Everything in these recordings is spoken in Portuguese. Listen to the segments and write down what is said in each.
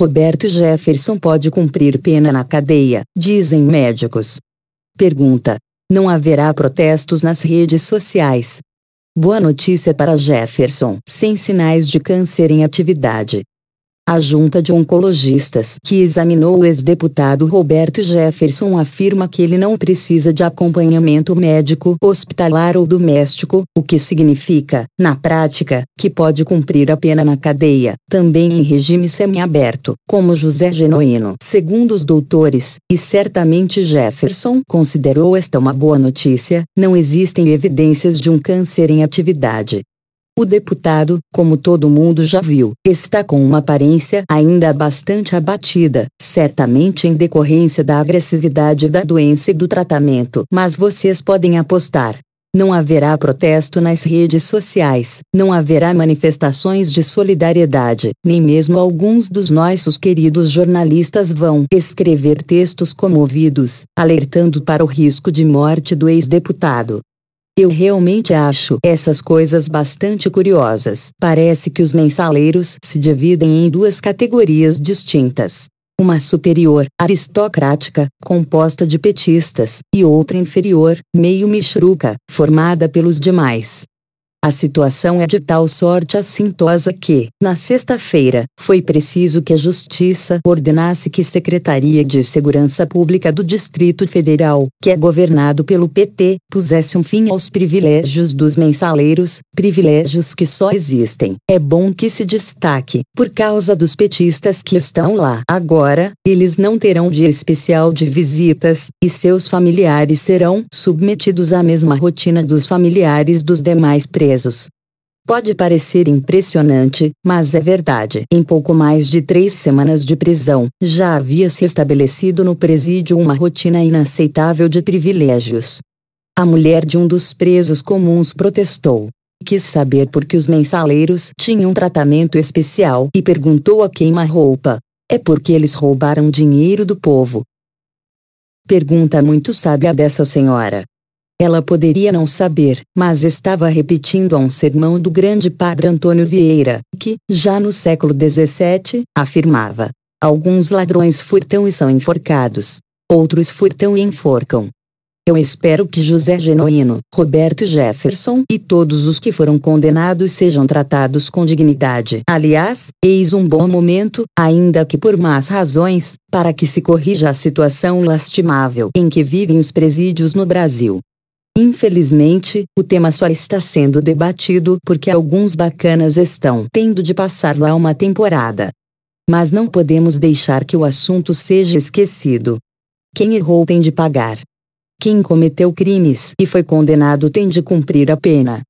Roberto Jefferson pode cumprir pena na cadeia, dizem médicos. Pergunta: Não haverá protestos nas redes sociais? Boa notícia para Jefferson, sem sinais de câncer em atividade. A junta de oncologistas que examinou o ex-deputado Roberto Jefferson afirma que ele não precisa de acompanhamento médico hospitalar ou doméstico, o que significa, na prática, que pode cumprir a pena na cadeia, também em regime semiaberto, como José Genoino. Segundo os doutores, e certamente Jefferson considerou esta uma boa notícia, não existem evidências de um câncer em atividade. O deputado, como todo mundo já viu, está com uma aparência ainda bastante abatida, certamente em decorrência da agressividade da doença e do tratamento. Mas vocês podem apostar. Não haverá protesto nas redes sociais, não haverá manifestações de solidariedade, nem mesmo alguns dos nossos queridos jornalistas vão escrever textos comovidos, alertando para o risco de morte do ex-deputado. Eu realmente acho essas coisas bastante curiosas. Parece que os mensaleiros se dividem em duas categorias distintas. Uma superior, aristocrática, composta de petistas, e outra inferior, meio mixruca, formada pelos demais. A situação é de tal sorte assintosa que, na sexta-feira, foi preciso que a Justiça ordenasse que a Secretaria de Segurança Pública do Distrito Federal, que é governado pelo PT, pusesse um fim aos privilégios dos mensaleiros, privilégios que só existem. É bom que se destaque, por causa dos petistas que estão lá agora, eles não terão dia especial de visitas, e seus familiares serão submetidos à mesma rotina dos familiares dos demais presos presos. Pode parecer impressionante, mas é verdade. Em pouco mais de três semanas de prisão, já havia se estabelecido no presídio uma rotina inaceitável de privilégios. A mulher de um dos presos comuns protestou. Quis saber por que os mensaleiros tinham tratamento especial e perguntou a queima-roupa: É porque eles roubaram dinheiro do povo? Pergunta muito sábia dessa senhora. Ela poderia não saber, mas estava repetindo a um sermão do grande padre Antônio Vieira, que, já no século XVII, afirmava: Alguns ladrões furtam e são enforcados, outros furtam e enforcam. Eu espero que José Genoino, Roberto Jefferson e todos os que foram condenados sejam tratados com dignidade. Aliás, eis um bom momento, ainda que por más razões, para que se corrija a situação lastimável em que vivem os presídios no Brasil. Infelizmente, o tema só está sendo debatido porque alguns bacanas estão tendo de passar lá uma temporada. Mas não podemos deixar que o assunto seja esquecido. Quem errou tem de pagar. Quem cometeu crimes e foi condenado tem de cumprir a pena.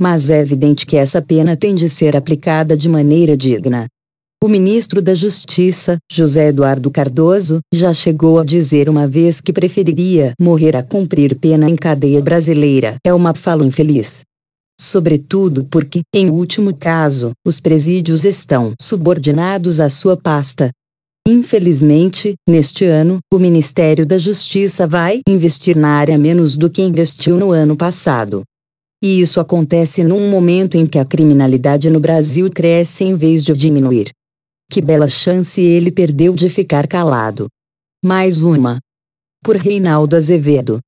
Mas é evidente que essa pena tem de ser aplicada de maneira digna. O ministro da Justiça, José Eduardo Cardoso, já chegou a dizer uma vez que preferiria morrer a cumprir pena em cadeia brasileira. É uma fala infeliz. Sobretudo porque, em último caso, os presídios estão subordinados à sua pasta. Infelizmente, neste ano, o Ministério da Justiça vai investir na área menos do que investiu no ano passado. E isso acontece num momento em que a criminalidade no Brasil cresce em vez de diminuir. Que bela chance ele perdeu de ficar calado. Mais uma. Por Reinaldo Azevedo.